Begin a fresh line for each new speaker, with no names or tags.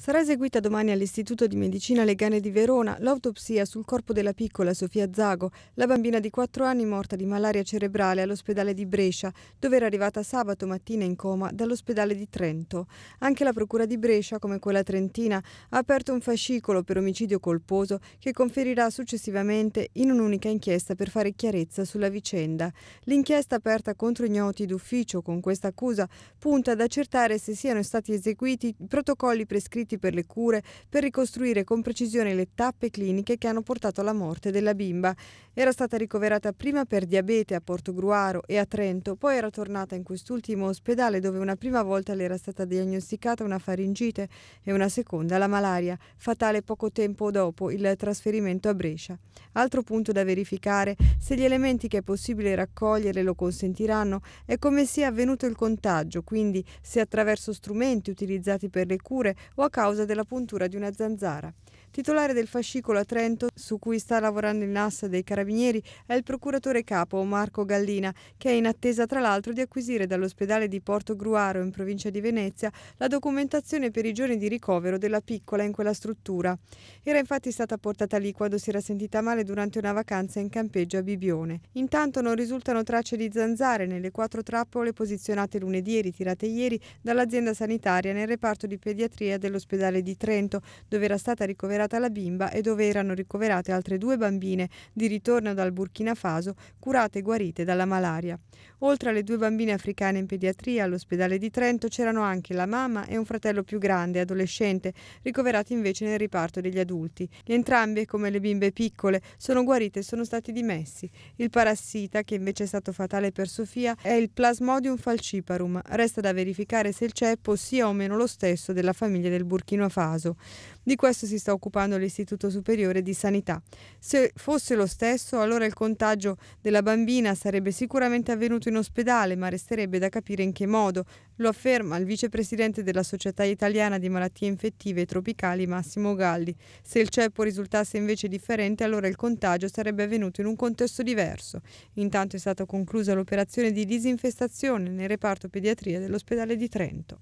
Sarà eseguita domani all'Istituto di Medicina Legane di Verona l'autopsia sul corpo della piccola Sofia Zago, la bambina di 4 anni morta di malaria cerebrale all'ospedale di Brescia, dove era arrivata sabato mattina in coma dall'ospedale di Trento. Anche la Procura di Brescia, come quella trentina, ha aperto un fascicolo per omicidio colposo che conferirà successivamente in un'unica inchiesta per fare chiarezza sulla vicenda. L'inchiesta aperta contro ignoti d'ufficio con questa accusa punta ad accertare se siano stati eseguiti i protocolli prescritti appositi per le cure per ricostruire con precisione le tappe cliniche che hanno portato alla morte della bimba. Era stata ricoverata prima per diabete a Porto Gruaro e a Trento, poi era tornata in quest'ultimo ospedale dove una prima volta le era stata diagnosticata una faringite e una seconda la malaria, fatale poco tempo dopo il trasferimento a Brescia. Altro punto da verificare, se gli elementi che è possibile raccogliere lo consentiranno, è come sia avvenuto il contagio, quindi se attraverso strumenti utilizzati per le cure o a causa della puntura di una zanzara. Titolare del fascicolo a Trento, su cui sta lavorando il NAS dei Carabinieri, è il procuratore capo Marco Gallina, che è in attesa tra l'altro di acquisire dall'ospedale di Porto Gruaro, in provincia di Venezia, la documentazione per i giorni di ricovero della piccola in quella struttura. Era infatti stata portata lì quando si era sentita male durante una vacanza in campeggio a Bibione. Intanto non risultano tracce di zanzare nelle quattro trappole posizionate lunedì e ritirate ieri dall'azienda sanitaria nel reparto di pediatria dell'ospedale di Trento, dove era stata ricoverata ricoverata la bimba e dove erano ricoverate altre due bambine di ritorno dal Burkina Faso curate e guarite dalla malaria. Oltre alle due bambine africane in pediatria all'ospedale di Trento c'erano anche la mamma e un fratello più grande, adolescente, ricoverati invece nel riparto degli adulti. Entrambe, come le bimbe piccole, sono guarite e sono stati dimessi. Il parassita, che invece è stato fatale per Sofia, è il Plasmodium falciparum. Resta da verificare se il ceppo sia o meno lo stesso della famiglia del Burkina Faso. Di questo si sta occupando occupando l'Istituto Superiore di Sanità. Se fosse lo stesso, allora il contagio della bambina sarebbe sicuramente avvenuto in ospedale, ma resterebbe da capire in che modo. Lo afferma il vicepresidente della Società Italiana di Malattie Infettive Tropicali, Massimo Galli. Se il ceppo risultasse invece differente, allora il contagio sarebbe avvenuto in un contesto diverso. Intanto è stata conclusa l'operazione di disinfestazione nel reparto pediatria dell'ospedale di Trento.